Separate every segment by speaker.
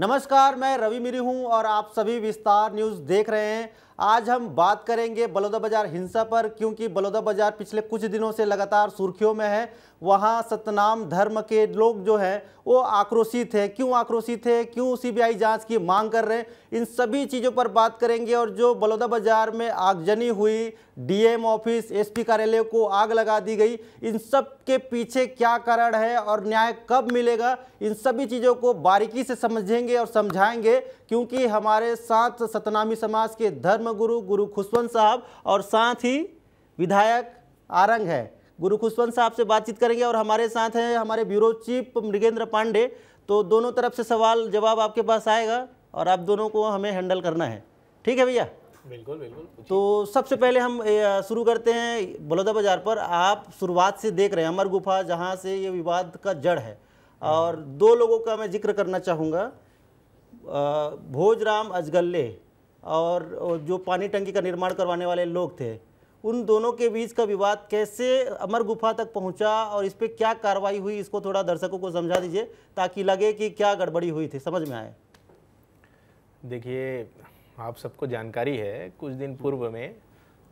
Speaker 1: नमस्कार मैं रवि मिरी हूं और आप सभी विस्तार न्यूज़ देख रहे हैं आज हम बात करेंगे बलौदा बाजार हिंसा पर क्योंकि बलौदा बाजार पिछले कुछ दिनों से लगातार सुर्खियों में है वहाँ सतनाम धर्म के लोग जो हैं वो आक्रोशित हैं क्यों आक्रोशित हैं क्यों सीबीआई जांच की मांग कर रहे हैं इन सभी चीज़ों पर बात करेंगे और जो बलौदा बाजार में आगजनी हुई डीएम ऑफिस एसपी कार्यालय को आग लगा दी गई इन सब के पीछे क्या कारण है और न्याय कब मिलेगा इन सभी चीज़ों को बारीकी से समझेंगे और समझाएंगे क्योंकि हमारे साथ सतनामी समाज के धर्मगुरु गुरु खुशवंत साहब और साथ ही विधायक आरंग है गुरु खुशवंत साहब से बातचीत करेंगे और हमारे साथ हैं हमारे ब्यूरो चीफ मृगेंद्र पांडे तो दोनों तरफ से सवाल जवाब आपके पास आएगा और आप दोनों को हमें हैंडल करना है ठीक है भैया
Speaker 2: बिल्कुल बिल्कुल
Speaker 1: तो सबसे पहले हम शुरू करते हैं बलौदा बाजार पर आप शुरुआत से देख रहे हैं अमर गुफा जहाँ से ये विवाद का जड़ है और दो लोगों का मैं जिक्र करना चाहूँगा भोजराम अजगल्ले और जो पानी टंकी का निर्माण करवाने वाले लोग थे उन दोनों के बीच का विवाद कैसे अमर गुफा तक पहुंचा और इस पर क्या कार्रवाई हुई इसको थोड़ा दर्शकों को समझा दीजिए ताकि लगे कि क्या गड़बड़ी हुई थी समझ में
Speaker 2: आए देखिए आप सबको जानकारी है कुछ दिन पूर्व में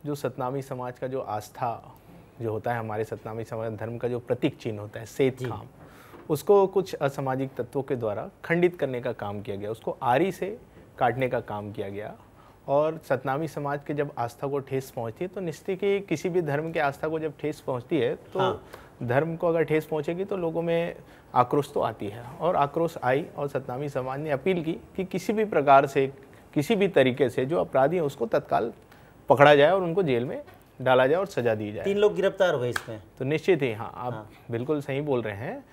Speaker 2: जो सतनामी समाज का जो आस्था जो होता है हमारे सतनामी समाज धर्म का जो प्रतीक चिन्ह होता है सेत खाम उसको कुछ असामाजिक तत्वों के द्वारा खंडित करने का काम किया गया उसको आरी से काटने का काम किया गया और सतनामी समाज के जब आस्था को ठेस पहुंचती है तो निश्चित ही किसी भी धर्म के आस्था को जब ठेस पहुंचती है तो हाँ। धर्म को अगर ठेस पहुंचेगी तो लोगों में आक्रोश तो आती है और आक्रोश आई और सतनामी समाज ने अपील की कि किसी भी प्रकार से किसी भी तरीके से जो अपराधी हैं उसको तत्काल पकड़ा जाए और उनको जेल में डाला जाए और सजा दी जाए तीन लोग गिरफ्तार हुए इसमें तो निश्चित ही हाँ आप हाँ। बिल्कुल सही बोल रहे हैं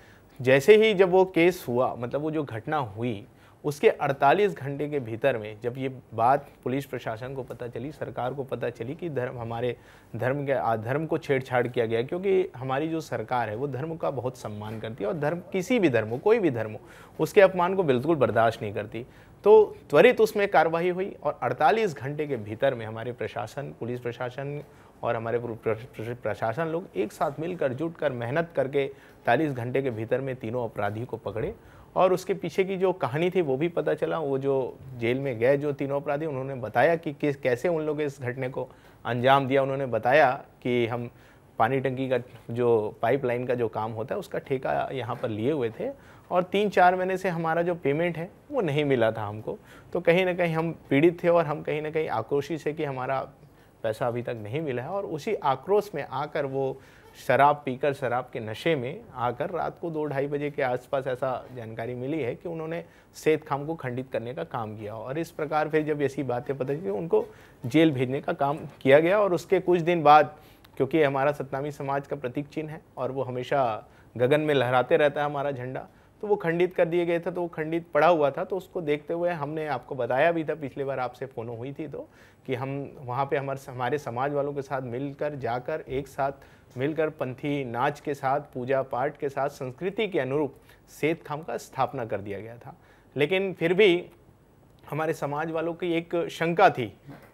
Speaker 2: जैसे ही जब वो केस हुआ मतलब वो जो घटना हुई उसके 48 घंटे के भीतर में जब ये बात पुलिस प्रशासन को पता चली सरकार को पता चली कि धर्म हमारे धर्म के धर्म को छेड़छाड़ किया गया क्योंकि हमारी जो सरकार है वो धर्म का बहुत सम्मान करती है और धर्म किसी भी धर्म हो कोई भी धर्म हो उसके अपमान को बिल्कुल बर्दाश्त नहीं करती तो त्वरित उसमें कार्रवाई हुई और 48 घंटे के भीतर में हमारे प्रशासन पुलिस प्रशासन और हमारे प्रशासन लोग एक साथ मिलकर जुट कर मेहनत करके 40 घंटे के भीतर में तीनों अपराधी को पकड़े और उसके पीछे की जो कहानी थी वो भी पता चला वो जो जेल में गए जो तीनों अपराधी उन्होंने बताया कि किस कैसे उन लोगों इस घटने को अंजाम दिया उन्होंने बताया कि हम पानी टंकी का जो पाइपलाइन का जो काम होता है उसका ठेका यहाँ पर लिए हुए थे और तीन चार महीने से हमारा जो पेमेंट है वो नहीं मिला था हमको तो कहीं ना कहीं हम पीड़ित थे और हम कहीं ना कहीं आक्रोशित है कि हमारा पैसा अभी तक नहीं मिला है और उसी आक्रोश में आकर वो शराब पीकर शराब के नशे में आकर रात को दो ढाई बजे के आसपास ऐसा जानकारी मिली है कि उन्होंने सेत खाम को खंडित करने का काम किया और इस प्रकार फिर जब ऐसी बातें पता चली उनको जेल भेजने का काम किया गया और उसके कुछ दिन बाद क्योंकि हमारा सतनामी समाज का प्रतीक चिन्ह है और वो हमेशा गगन में लहराते रहता है हमारा झंडा तो वो खंडित कर दिए गए थे तो वो खंडित पड़ा हुआ था तो उसको देखते हुए हमने आपको बताया भी था पिछले बार आपसे फ़ोन हुई थी तो कि हम वहाँ पे हमारे हमारे समाज वालों के साथ मिलकर जाकर एक साथ मिलकर पंथी नाच के साथ पूजा पाठ के साथ संस्कृति के अनुरूप सेत खाम का स्थापना कर दिया गया था लेकिन फिर भी हमारे समाज वालों की एक शंका थी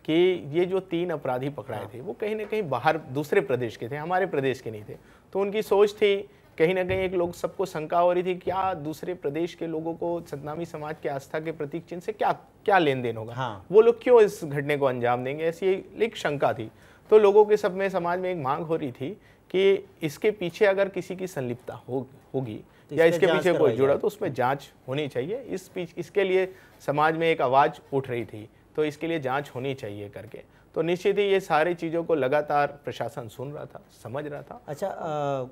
Speaker 2: कि ये जो तीन अपराधी पकड़ाए थे वो कहीं ना कहीं बाहर दूसरे प्रदेश के थे हमारे प्रदेश के नहीं थे तो उनकी सोच थी कहीं ना कहीं एक लोग सबको शंका हो रही थी क्या दूसरे प्रदेश के लोगों को सतनामी समाज के आस्था के प्रतीक चिन्ह से क्या क्या लेन देन होगा हाँ। वो लोग क्यों इस घटने को अंजाम देंगे ऐसी एक शंका थी तो लोगों के सब में समाज में एक मांग हो रही थी कि इसके पीछे अगर किसी की संलिप्तता हो होगी तो या इसके पीछे कोई जुड़ा तो उसमें जांच होनी चाहिए इस इसके लिए समाज में एक आवाज़ उठ रही थी तो इसके लिए जांच होनी चाहिए करके तो निश्चित ही ये सारी चीज़ों को लगातार प्रशासन सुन रहा था समझ रहा था अच्छा आ...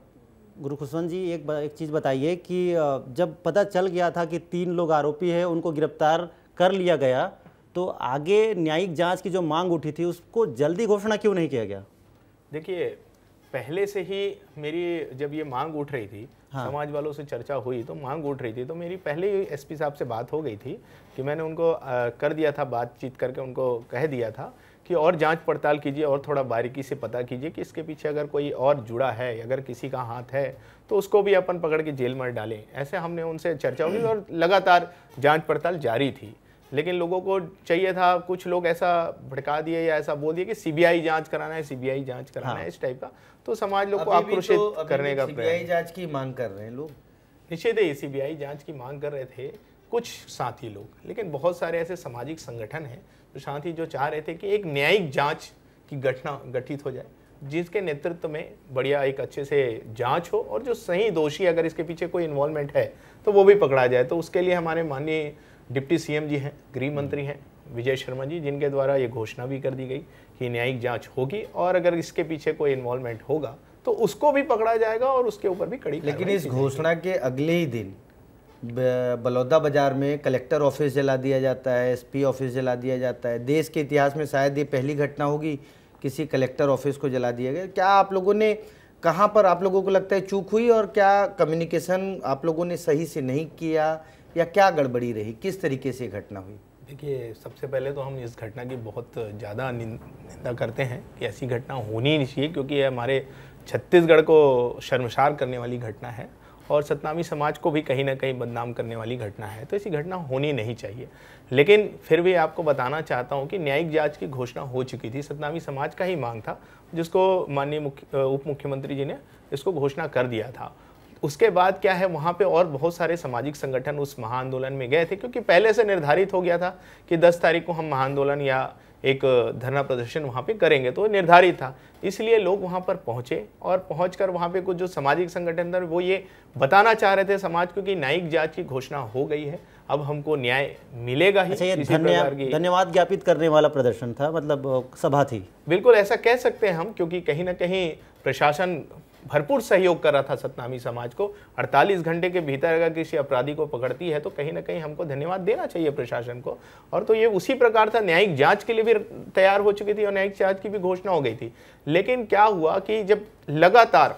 Speaker 1: गुरु खुशवंत जी एक एक चीज़ बताइए कि जब पता चल गया था कि तीन लोग आरोपी हैं उनको गिरफ्तार कर लिया गया तो आगे न्यायिक जांच की जो मांग उठी थी उसको जल्दी घोषणा क्यों नहीं किया गया
Speaker 2: देखिए पहले से ही मेरी जब ये मांग उठ रही थी हाँ। समाज वालों से चर्चा हुई तो मांग उठ रही थी तो मेरी पहले ही एसपी साहब से बात हो गई थी कि मैंने उनको कर दिया था बातचीत करके उनको कह दिया था कि और जांच पड़ताल कीजिए और थोड़ा बारीकी से पता कीजिए कि इसके पीछे अगर कोई और जुड़ा है अगर किसी का हाथ है तो उसको भी अपन पकड़ के जेल में डालें ऐसे हमने उनसे चर्चा हुई और लगातार जांच पड़ताल जारी थी लेकिन लोगों को चाहिए था कुछ लोग ऐसा भड़का दिए या ऐसा बोल दिए कि सीबीआई जांच कराना है सीबीआई जांच कराना है हाँ। इस टाइप का तो समाज लोग को आक्रोशित तो करने का सीबीआई जांच की मांग कर रहे हैं लोग निश्चित ही सीबीआई जांच की मांग कर रहे थे कुछ साथी लोग लेकिन बहुत सारे ऐसे सामाजिक संगठन हैं तो साथ ही जो चाह रहे थे कि एक न्यायिक जाँच की घटना गठित हो जाए जिसके नेतृत्व में बढ़िया एक अच्छे से जांच हो और जो सही दोषी अगर इसके पीछे कोई इन्वॉल्वमेंट है तो वो भी पकड़ा जाए तो उसके लिए हमारे माननीय डिप्टी सीएम जी हैं गृह मंत्री हैं विजय शर्मा जी जिनके द्वारा ये घोषणा भी कर दी गई कि न्यायिक जाँच होगी और अगर इसके पीछे कोई इन्वॉल्वमेंट होगा तो उसको भी पकड़ा जाएगा और उसके ऊपर भी कड़ी लेकिन इस
Speaker 3: घोषणा के अगले ही दिन बलौदा बाज़ार में कलेक्टर ऑफिस जला दिया जाता है एसपी ऑफिस जला दिया जाता है देश के इतिहास में शायद ये पहली घटना होगी किसी कलेक्टर ऑफिस को जला दिया गया क्या आप लोगों ने कहाँ पर आप लोगों को लगता है चूक हुई और क्या कम्युनिकेशन आप लोगों ने सही से नहीं किया या क्या गड़बड़ी रही किस
Speaker 2: तरीके से घटना हुई देखिए सबसे पहले तो हम इस घटना की बहुत ज़्यादा निंदा करते हैं कि ऐसी घटना होनी ही नहीं चाहिए क्योंकि ये हमारे छत्तीसगढ़ को शर्मसार करने वाली घटना है और सतनामी समाज को भी कहीं ना कहीं बदनाम करने वाली घटना है तो ऐसी घटना होनी नहीं चाहिए लेकिन फिर भी आपको बताना चाहता हूँ कि न्यायिक जांच की घोषणा हो चुकी थी सतनामी समाज का ही मांग था जिसको माननीय मुख्य उप मुख्यमंत्री जी ने इसको घोषणा कर दिया था उसके बाद क्या है वहाँ पे और बहुत सारे सामाजिक संगठन उस महाआंदोलन में गए थे क्योंकि पहले से निर्धारित हो गया था कि 10 तारीख को हम महाआंदोलन या एक धरना प्रदर्शन वहाँ पे करेंगे तो निर्धारित था इसलिए लोग वहाँ पर पहुँचे और पहुँच कर वहाँ पर कुछ जो सामाजिक संगठन थे वो ये बताना चाह रहे थे समाज को कि न्यायिक जाँच की घोषणा हो गई है अब हमको न्याय मिलेगा ही अच्छा धन्यवाद ज्ञापित करने वाला प्रदर्शन था मतलब सभा थी बिल्कुल ऐसा कह सकते हैं हम क्योंकि कहीं ना कहीं प्रशासन भरपूर सहयोग कर रहा था सतनामी समाज को 48 घंटे के भीतर अगर किसी अपराधी को पकड़ती है तो कहीं ना कहीं हमको धन्यवाद देना चाहिए प्रशासन को और तो ये उसी प्रकार था न्यायिक जांच के लिए भी तैयार हो चुकी थी और न्यायिक जांच की भी घोषणा हो गई थी लेकिन क्या हुआ कि जब लगातार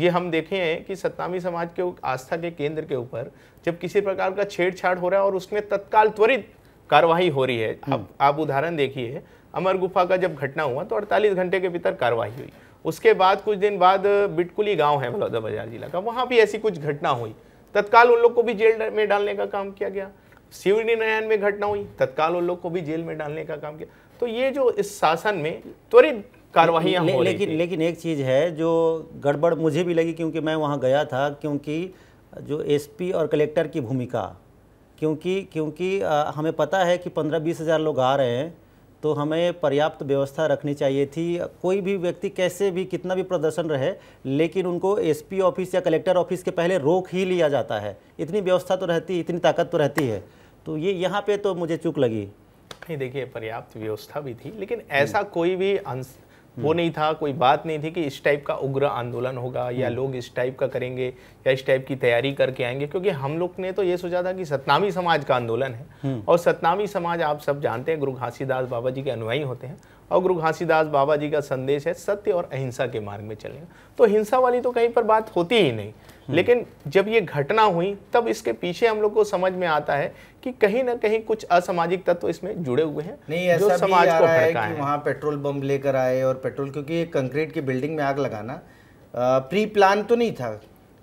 Speaker 2: ये हम देखें कि सतनामी समाज के आस्था के केंद्र के ऊपर जब किसी प्रकार का छेड़छाड़ हो रहा है और उसमें तत्काल त्वरित कार्रवाई हो रही है हम्म। अब आप उदाहरण देखिए अमर गुफा का जब घटना हुआ तो 48 घंटे के भीतर कार्रवाई हुई उसके बाद कुछ दिन बाद बिटकुली गांव है बलौदाबाजार जिला का वहाँ भी ऐसी कुछ घटना हुई तत्काल उन लोग को भी जेल में डालने का काम किया गया सिवनी नयन में घटना हुई तत्काल उन लोग को भी जेल में डालने का काम किया तो ये जो इस शासन में त्वरित कार्रवाई ले, ले, लेकिन
Speaker 1: लेकिन एक चीज़ है जो गड़बड़ मुझे भी लगी क्योंकि मैं वहाँ गया था क्योंकि जो एस और कलेक्टर की भूमिका क्योंकि क्योंकि हमें पता है कि पंद्रह बीस हज़ार लोग आ रहे हैं तो हमें पर्याप्त व्यवस्था रखनी चाहिए थी कोई भी व्यक्ति कैसे भी कितना भी प्रदर्शन रहे लेकिन उनको एसपी ऑफिस या कलेक्टर ऑफिस के पहले रोक ही लिया जाता है इतनी व्यवस्था तो रहती इतनी ताकत तो रहती है तो ये यहाँ पे तो मुझे चूक लगी
Speaker 2: नहीं देखिए पर्याप्त व्यवस्था भी थी लेकिन ऐसा कोई भी वो नहीं था कोई बात नहीं थी कि इस टाइप का उग्र आंदोलन होगा या हम्म। लोग इस टाइप का करेंगे या इस टाइप की तैयारी करके आएंगे क्योंकि हम लोग ने तो ये सोचा था कि सतनामी समाज का आंदोलन है हम्म। और सतनामी समाज आप सब जानते हैं गुरु घासीदास बाबा जी के अनुयायी होते हैं और गुरु घासीदास बाबा जी का संदेश है सत्य और अहिंसा के मार्ग में चलेगा तो हिंसा वाली तो कहीं पर बात होती ही नहीं लेकिन जब ये घटना हुई तब इसके पीछे हम लोग को समझ में आता है कि कहीं ना कहीं कुछ असामाजिक तत्व तो इसमें जुड़े हुए हैं नहीं ऐसा जो समाज को है कि वहाँ
Speaker 3: पेट्रोल बम लेकर आए और पेट्रोल क्योंकि कंक्रीट की बिल्डिंग में आग लगाना प्री प्लान तो नहीं था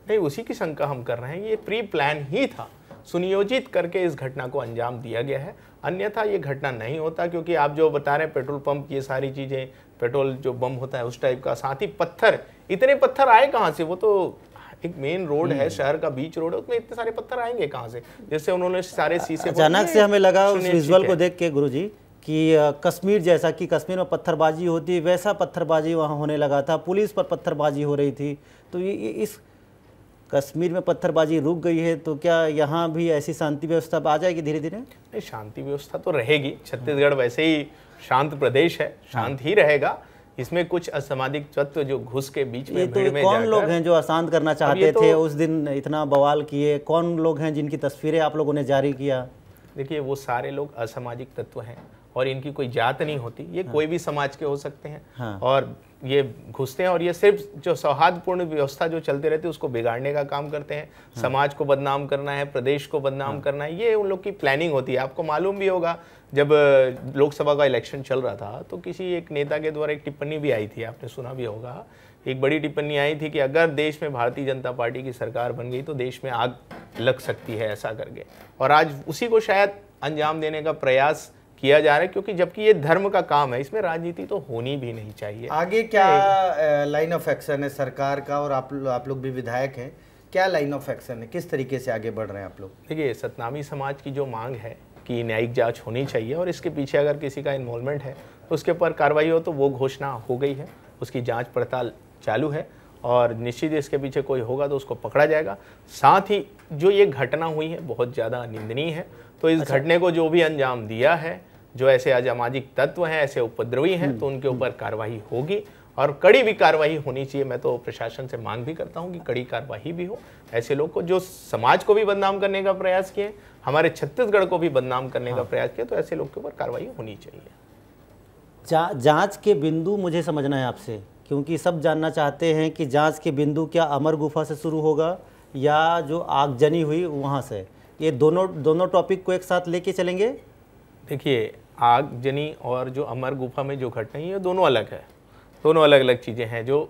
Speaker 2: नहीं उसी की शंका हम कर रहे हैं ये प्री प्लान ही था सुनियोजित करके इस घटना को अंजाम दिया गया है अन्यथा ये घटना नहीं होता क्योंकि आप जो बता रहे हैं पेट्रोल पंप ये सारी चीज़ें पेट्रोल जो बम होता है उस टाइप का साथ ही पत्थर इतने पत्थर आए कहाँ से वो तो एक मेन रोड है हम्म। शहर का बीच रोड है उसमें इतने सारे पत्थर आएंगे कहाँ से जैसे उन्होंने सारे शीशे अचानक से हमें लगा उस विजुअल को
Speaker 1: देख के गुरु जी कि कश्मीर जैसा कि कश्मीर में पत्थरबाजी होती वैसा पत्थरबाजी वहाँ होने लगा था पुलिस पर पत्थरबाजी हो रही थी तो ये इस कश्मीर में पत्थरबाजी रुक गई है तो क्या यहाँ भी ऐसी शांति व्यवस्था आ जाएगी धीरे धीरे
Speaker 2: नहीं शांति व्यवस्था तो रहेगी छत्तीसगढ़ वैसे ही शांत प्रदेश है शांत ही रहेगा इसमें कुछ असामाजिक तत्व जो घुस के बीच में तो में कौन लोग हैं जो
Speaker 1: अशांत करना चाहते तो... थे उस दिन इतना बवाल किए कौन लोग हैं जिनकी तस्वीरें आप लोगों ने जारी किया
Speaker 2: देखिए वो सारे लोग असामाजिक तत्व हैं और इनकी कोई जात नहीं होती ये हाँ। कोई भी समाज के हो सकते हैं हाँ। और ये घुसते हैं और ये सिर्फ जो सौहार्दपूर्ण व्यवस्था जो चलते रहती है उसको बिगाड़ने का काम करते हैं हाँ। समाज को बदनाम करना है प्रदेश को बदनाम हाँ। करना है ये उन लोग की प्लानिंग होती है आपको मालूम भी होगा जब लोकसभा का इलेक्शन चल रहा था तो किसी एक नेता के द्वारा एक टिप्पणी भी आई थी आपने सुना भी होगा एक बड़ी टिप्पणी आई थी कि अगर देश में भारतीय जनता पार्टी की सरकार बन गई तो देश में आग लग सकती है ऐसा करके और आज उसी को शायद अंजाम देने का प्रयास किया जा रहा है क्योंकि जबकि ये धर्म का काम है इसमें राजनीति तो होनी भी नहीं चाहिए आगे क्या
Speaker 3: लाइन ऑफ एक्शन है सरकार का और आप आप लोग भी विधायक हैं
Speaker 2: क्या लाइन ऑफ एक्शन है किस तरीके से आगे बढ़ रहे हैं आप लोग देखिए सतनामी समाज की जो मांग है कि न्यायिक जांच होनी चाहिए और इसके पीछे अगर किसी का इन्वॉल्वमेंट है तो उसके ऊपर कार्रवाई हो तो वो घोषणा हो गई है उसकी जाँच पड़ताल चालू है और निश्चित इसके पीछे कोई होगा तो उसको पकड़ा जाएगा साथ ही जो ये घटना हुई है बहुत ज़्यादा निंदनीय है तो इस अच्छा। घटने को जो भी अंजाम दिया है जो ऐसे अजामाजिक तत्व हैं ऐसे उपद्रवी हैं तो उनके हम्म। ऊपर कार्रवाई होगी और कड़ी भी कार्रवाई होनी चाहिए मैं तो प्रशासन से मांग भी करता हूँ कि कड़ी कार्रवाई भी हो ऐसे लोग को जो समाज को भी बदनाम करने का प्रयास किए हमारे छत्तीसगढ़ को भी बदनाम करने हाँ। का प्रयास किया तो ऐसे लोग के ऊपर कार्रवाई होनी
Speaker 1: चाहिए जांच के बिंदु मुझे समझना है आपसे क्योंकि सब जानना चाहते हैं कि जांच के बिंदु क्या अमर गुफा से शुरू होगा या जो आगजनी हुई वहाँ से ये दोनों दोनों टॉपिक को एक साथ लेके
Speaker 2: चलेंगे देखिए आगजनी और जो अमर गुफा में जो घटनाएं ये दोनों अलग है दोनों अलग अलग चीज़ें हैं जो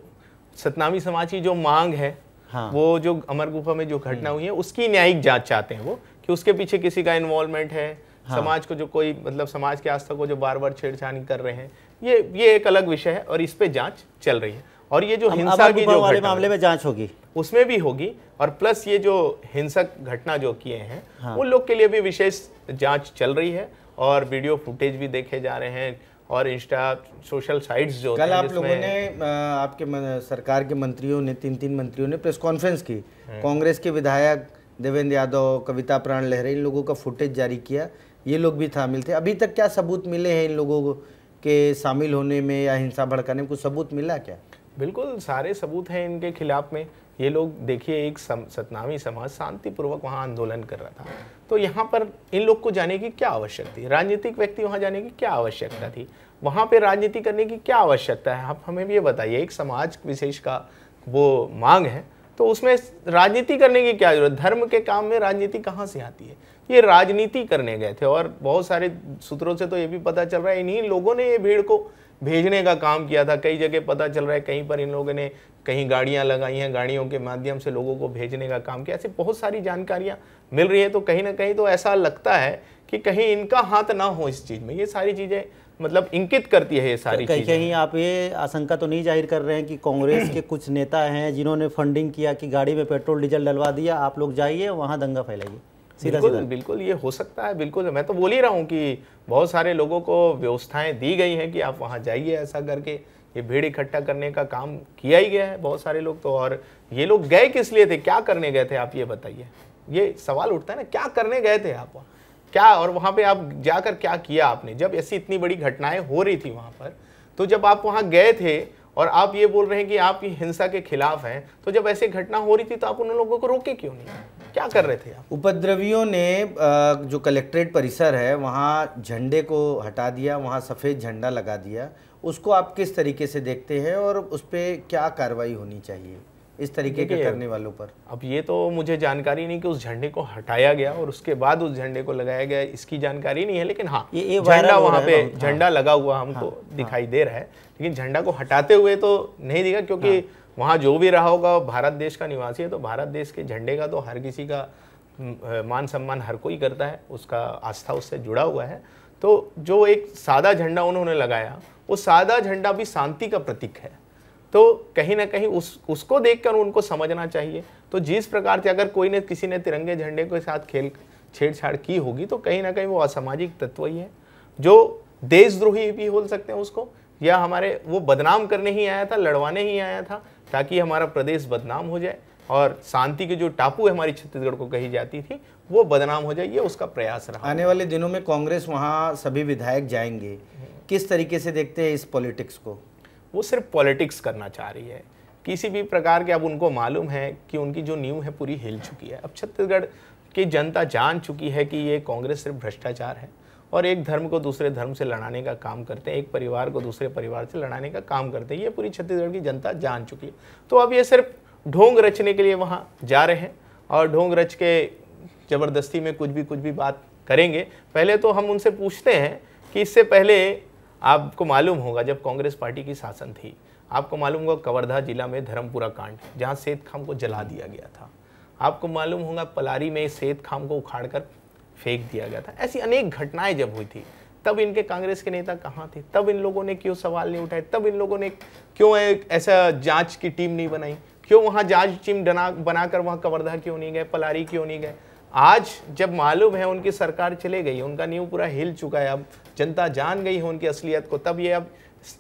Speaker 2: सतनामी समाज की जो मांग है हाँ। वो जो अमर गुफा में जो घटना हम्म। हुई है उसकी न्यायिक जांच चाहते हैं वो कि उसके पीछे किसी का इन्वॉल्वमेंट है हाँ। समाज को जो कोई मतलब समाज के आस्था को जो बार बार छेड़छाड़ कर रहे हैं ये ये एक अलग विषय है और इस पे जांच चल रही है और ये जो हिंसा की जो वाले मामले
Speaker 1: में जांच होगी
Speaker 2: उसमें भी होगी और प्लस ये जो हिंसक घटना जो किए हैं हाँ। उन लोग के लिए भी विशेष जांच चल रही है और वीडियो फुटेज भी देखे जा रहे हैं और इंस्टा सोशल साइट्स जो कल आप लोगों ने
Speaker 3: आपके सरकार के मंत्रियों ने तीन तीन मंत्रियों ने प्रेस कॉन्फ्रेंस की हाँ। कांग्रेस के विधायक देवेंद्र यादव कविता प्राण लहरे इन लोगों का फुटेज जारी किया ये लोग भी शामिल थे अभी तक क्या सबूत मिले हैं इन लोगों के शामिल होने में या हिंसा
Speaker 2: भड़काने में कुछ सबूत मिला क्या बिल्कुल सारे सबूत हैं इनके खिलाफ में ये लोग देखिए एक सम, सतनामी समाज शांतिपूर्वक वहाँ आंदोलन कर रहा था तो यहाँ पर इन लोग को जाने की क्या आवश्यकता थी राजनीतिक व्यक्ति वहाँ जाने की क्या आवश्यकता थी वहाँ पे राजनीति करने की क्या आवश्यकता है आप हमें भी ये बताइए एक समाज विशेष का वो मांग है तो उसमें राजनीति करने की क्या जरूरत धर्म के काम में राजनीति कहाँ से आती है ये राजनीति करने गए थे और बहुत सारे सूत्रों से तो ये भी पता चल रहा है इन्हीं लोगों ने ये भीड़ को भेजने का काम किया था कई जगह पता चल रहा है कहीं पर इन लोगों ने कहीं गाड़ियां लगाई हैं गाड़ियों के माध्यम से लोगों को भेजने का काम किया ऐसे बहुत सारी जानकारियां मिल रही है तो कहीं ना कहीं तो ऐसा लगता है कि कहीं इनका हाथ ना हो इस चीज़ में ये सारी चीज़ें मतलब इंकित करती है ये सारी कहीं कहीं आप
Speaker 1: ये आशंका तो नहीं जाहिर कर रहे हैं कि कांग्रेस के कुछ नेता हैं जिन्होंने फंडिंग किया कि गाड़ी में पेट्रोल डीजल डलवा दिया आप लोग जाइए वहाँ दंगा फैलाइए
Speaker 2: सीधा बिल्कुल बिल्कुल ये हो सकता है बिल्कुल मैं तो बोल ही रहा हूँ कि बहुत सारे लोगों को व्यवस्थाएं दी गई हैं कि आप वहाँ जाइए ऐसा करके ये भीड़ इकट्ठा करने का काम किया ही गया है बहुत सारे लोग तो और ये लोग गए किस लिए थे क्या करने गए थे आप ये बताइए ये सवाल उठता है ना क्या करने गए थे आप वहाँ क्या और वहाँ पे आप जाकर क्या किया आपने जब ऐसी इतनी बड़ी घटनाएं हो रही थी वहाँ पर तो जब आप वहाँ गए थे और आप ये बोल रहे हैं कि आप हिंसा के खिलाफ हैं तो जब ऐसी घटना हो रही थी तो आप उन लोगों को रोके क्यों नहीं क्या कर रहे थे
Speaker 3: आप उपद्रवियों ने जो कलेक्ट्रेट परिसर है वहाँ झंडे को हटा दिया वहाँ सफ़ेद झंडा लगा दिया उसको आप किस तरीके से देखते हैं और उस पर क्या कार्रवाई होनी चाहिए इस तरीके के करने वालों पर
Speaker 2: अब ये तो मुझे जानकारी नहीं कि उस झंडे को हटाया गया और उसके बाद उस झंडे को लगाया गया इसकी जानकारी नहीं है लेकिन हाँ ये झंडा वहाँ पे हाँ। झंडा लगा हुआ हमको हाँ, हाँ। दिखाई दे रहा है लेकिन झंडा को हटाते हुए तो नहीं दिखा क्योंकि वहाँ जो भी रहा होगा भारत देश का निवासी है तो भारत देश के झंडे का तो हर किसी का मान सम्मान हर कोई करता है उसका आस्था उससे जुड़ा हुआ है तो जो एक सादा झंडा उन्होंने लगाया वो सादा झंडा भी शांति का प्रतीक है तो कहीं ना कहीं उस उसको देखकर उनको समझना चाहिए तो जिस प्रकार से अगर कोई ने किसी ने तिरंगे झंडे के साथ खेल छेड़छाड़ की होगी तो कहीं ना कहीं वो असामाजिक तत्व ही है जो देशद्रोही भी बोल सकते हैं उसको या हमारे वो बदनाम करने ही आया था लड़वाने ही आया था ताकि हमारा प्रदेश बदनाम हो जाए और शांति के जो टापू है हमारी छत्तीसगढ़ को कही जाती थी वो बदनाम हो जाए ये उसका प्रयास रहा आने वाले
Speaker 3: दिनों में कांग्रेस वहाँ सभी विधायक जाएंगे किस तरीके से देखते हैं इस पॉलिटिक्स को
Speaker 2: वो सिर्फ पॉलिटिक्स करना चाह रही है किसी भी प्रकार के अब उनको मालूम है कि उनकी जो नींव है पूरी हिल चुकी है अब छत्तीसगढ़ की जनता जान चुकी है कि ये कांग्रेस सिर्फ भ्रष्टाचार है और एक धर्म को दूसरे धर्म से लड़ाने का काम करते हैं एक परिवार को दूसरे परिवार से लड़ाने का काम करते हैं ये पूरी छत्तीसगढ़ की जनता जान चुकी है तो अब ये सिर्फ ढोंग रचने के लिए वहाँ जा रहे हैं और ढोंग रच के ज़बरदस्ती में कुछ भी कुछ भी बात करेंगे पहले तो हम उनसे पूछते हैं कि इससे पहले आपको मालूम होगा जब कांग्रेस पार्टी की शासन थी आपको मालूम होगा कवर्धा जिला में धर्मपुरा कांड जहाँ सेत खाम को जला दिया गया था आपको मालूम होगा पलारी में सेत खाम को उखाड़ कर फेंक दिया गया था ऐसी अनेक घटनाएं जब हुई थी तब इनके कांग्रेस के नेता कहाँ थे तब इन लोगों ने क्यों सवाल नहीं उठाए तब इन लोगों ने क्यों एक ऐसा जांच की टीम नहीं बनाई क्यों वहाँ जांच टीम बना बनाकर वहाँ कवर्धा क्यों नहीं गए पलारी क्यों नहीं गए आज जब मालूम है उनकी सरकार चले गई उनका नींव पूरा हिल चुका है अब जनता जान गई है उनकी असलियत को तब ये अब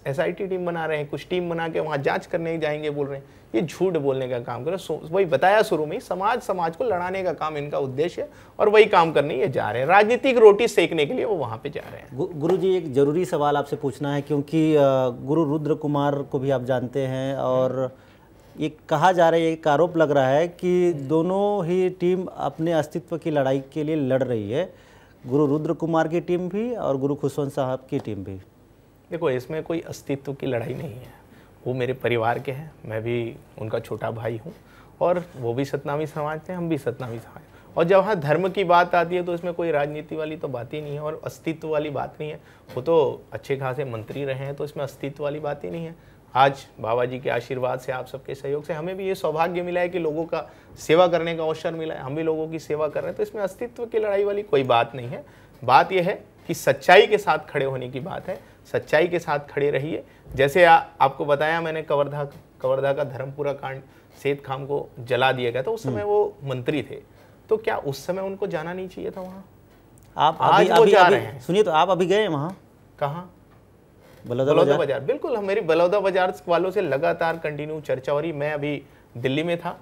Speaker 2: एस टीम बना रहे हैं कुछ टीम बना के वहाँ जांच करने जाएंगे बोल रहे हैं ये झूठ बोलने का काम करो वही बताया शुरू में समाज समाज को लड़ाने का काम इनका उद्देश्य है और वही काम करने ये जा रहे हैं राजनीतिक रोटी सेकने के लिए वो वहाँ पे जा रहे
Speaker 1: हैं गु, गुरु जी एक ज़रूरी सवाल आपसे पूछना है क्योंकि गुरु रुद्र कुमार को भी आप जानते हैं और ये कहा जा रहा है एक आरोप लग रहा है कि हम्म। दोनों ही टीम अपने अस्तित्व की लड़ाई के लिए लड़ रही है गुरु रुद्र कुमार की टीम भी और गुरु खुशवंत साहब की टीम भी
Speaker 2: देखो इसमें कोई अस्तित्व की लड़ाई नहीं है वो मेरे परिवार के हैं मैं भी उनका छोटा भाई हूँ और वो भी सतनामी समाज थे हम भी सतनामी समाज और जब हाँ धर्म की बात आती है तो इसमें कोई राजनीति वाली तो बात ही नहीं है और अस्तित्व वाली बात नहीं है वो तो अच्छे खासे मंत्री रहे हैं तो इसमें अस्तित्व वाली बात ही नहीं है आज बाबा जी के आशीर्वाद से आप सबके सहयोग से हमें भी ये सौभाग्य मिला है कि लोगों का सेवा करने का अवसर मिला है हम भी लोगों की सेवा कर रहे हैं तो इसमें अस्तित्व की लड़ाई वाली कोई बात नहीं है बात यह है कि सच्चाई के साथ खड़े होने की बात है सच्चाई के साथ खड़े रहिए जैसे आ, आपको बताया मैंने कवर्धा कवर्धा का धर्मपुरा कांड सेत खाम को जला दिया गया था उस समय हम्म। वो मंत्री थे तो क्या उस समय उनको जाना नहीं चाहिए था वहाँ आप आज अभी, वो अभी, जा अभी, रहे हैं
Speaker 1: सुनिए तो आप अभी गए वहाँ कहाँ बलौदा, बलौदा बाजार
Speaker 2: बिल्कुल मेरी बलौदा बाजार वालों से लगातार कंटिन्यू चर्चा हो रही मैं अभी दिल्ली में था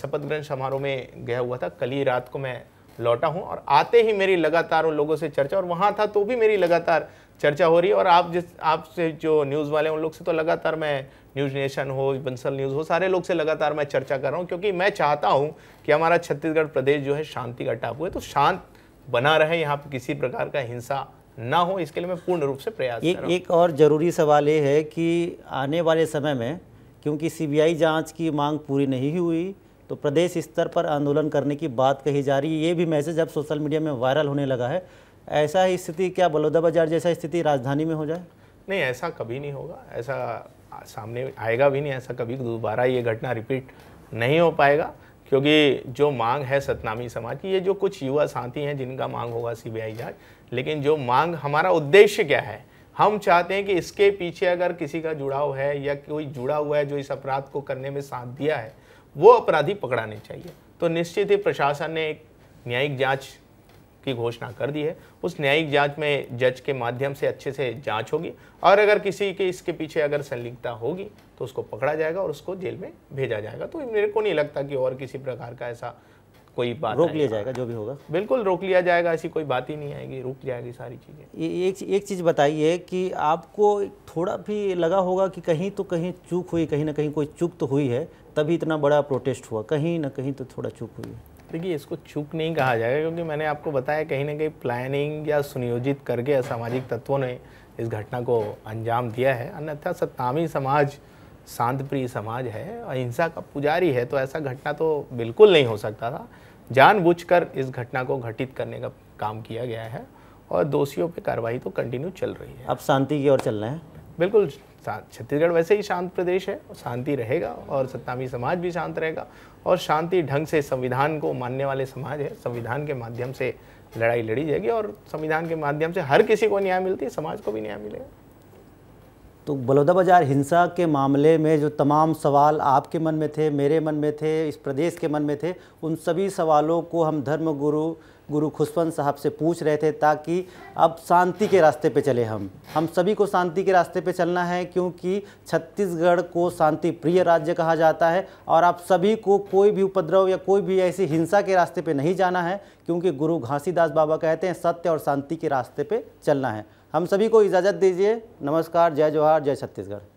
Speaker 2: शपथ ग्रहण समारोह में गया हुआ था कल ही रात को मैं लौटा हूँ और आते ही मेरी लगातार उन लोगों से चर्चा और वहाँ था तो भी मेरी लगातार चर्चा हो रही है और आप जिस आपसे जो न्यूज़ वाले उन लोग से तो लगातार मैं न्यूज़ नेशन हो बंसल न्यूज़ हो सारे लोग से लगातार मैं चर्चा कर रहा हूँ क्योंकि मैं चाहता हूँ कि हमारा छत्तीसगढ़ प्रदेश जो है शांति का टापू है तो शांत बना रहे यहाँ पर किसी प्रकार का हिंसा ना हो इसके लिए मैं पूर्ण रूप से प्रयास एक, एक
Speaker 1: और ज़रूरी सवाल ये है कि आने वाले समय में क्योंकि सीबीआई जांच की मांग पूरी नहीं हुई तो प्रदेश स्तर पर आंदोलन करने की बात कही जा रही है ये भी मैसेज अब सोशल मीडिया में वायरल होने लगा है ऐसा ही स्थिति क्या बलौदाबाजार जैसा स्थिति राजधानी में हो जाए
Speaker 2: नहीं ऐसा कभी नहीं होगा ऐसा सामने आएगा भी नहीं ऐसा कभी दोबारा ये घटना रिपीट नहीं हो पाएगा क्योंकि जो मांग है सतनामी समाज की ये जो कुछ युवा साथी हैं जिनका मांग होगा सीबीआई जांच लेकिन जो मांग हमारा उद्देश्य क्या है हम चाहते हैं कि इसके पीछे अगर किसी का जुड़ाव है या कोई जुड़ा हुआ है जो इस अपराध को करने में साथ दिया है वो अपराधी पकड़ाने चाहिए तो निश्चित ही प्रशासन ने एक न्यायिक जांच की घोषणा कर दी है उस न्यायिक जांच में जज के माध्यम से अच्छे से जांच होगी और अगर किसी के इसके पीछे अगर संलिप्तता होगी तो उसको पकड़ा जाएगा और उसको जेल में भेजा जाएगा तो मेरे को नहीं लगता कि और किसी प्रकार का ऐसा कोई बात रोक लिया जाएगा जो भी होगा बिल्कुल रोक लिया जाएगा ऐसी कोई बात ही नहीं आएगी रोक जाएगी सारी चीज़ें ये एक एक चीज़ बताइए कि आपको थोड़ा भी लगा होगा
Speaker 1: कि कहीं तो कहीं चूक हुई कहीं ना कहीं कोई चूक तो हुई है तभी इतना बड़ा प्रोटेस्ट हुआ कहीं ना कहीं तो थोड़ा चूक हुई है
Speaker 2: देखिए इसको चूक नहीं कहा जाएगा क्योंकि मैंने आपको बताया कहीं ना कहीं प्लानिंग या सुनियोजित करके असामाजिक तत्वों ने इस घटना को अंजाम दिया है अन्यथा सत्तामी समाज शांत प्रिय समाज है अहिंसा का पुजारी है तो ऐसा घटना तो बिल्कुल नहीं हो सकता था जानबूझकर इस घटना को घटित करने का काम किया गया है और दोषियों पे कार्रवाई तो कंटिन्यू चल रही है अब शांति की ओर चल रहे हैं बिल्कुल छत्तीसगढ़ वैसे ही शांत प्रदेश है शांति रहेगा और सत्तामी समाज भी शांत रहेगा और शांति ढंग से संविधान को मानने वाले समाज है संविधान के माध्यम से लड़ाई लड़ी जाएगी और संविधान के माध्यम से हर किसी को न्याय मिलती है समाज को भी न्याय मिलेगा
Speaker 1: तो बलौदाबाजार हिंसा के मामले में जो तमाम सवाल आपके मन में थे मेरे मन में थे इस प्रदेश के मन में थे उन सभी सवालों को हम धर्म गुरु गुरु खुशवंत साहब से पूछ रहे थे ताकि अब शांति के रास्ते पे चले हम हम सभी को शांति के रास्ते पे चलना है क्योंकि छत्तीसगढ़ को शांति प्रिय राज्य कहा जाता है और आप सभी को कोई भी उपद्रव या कोई भी ऐसी हिंसा के रास्ते पे नहीं जाना है क्योंकि गुरु घासीदास बाबा कहते हैं सत्य और शांति के रास्ते पर चलना है हम सभी को इजाज़त दीजिए नमस्कार जय जवाहर जय छत्तीसगढ़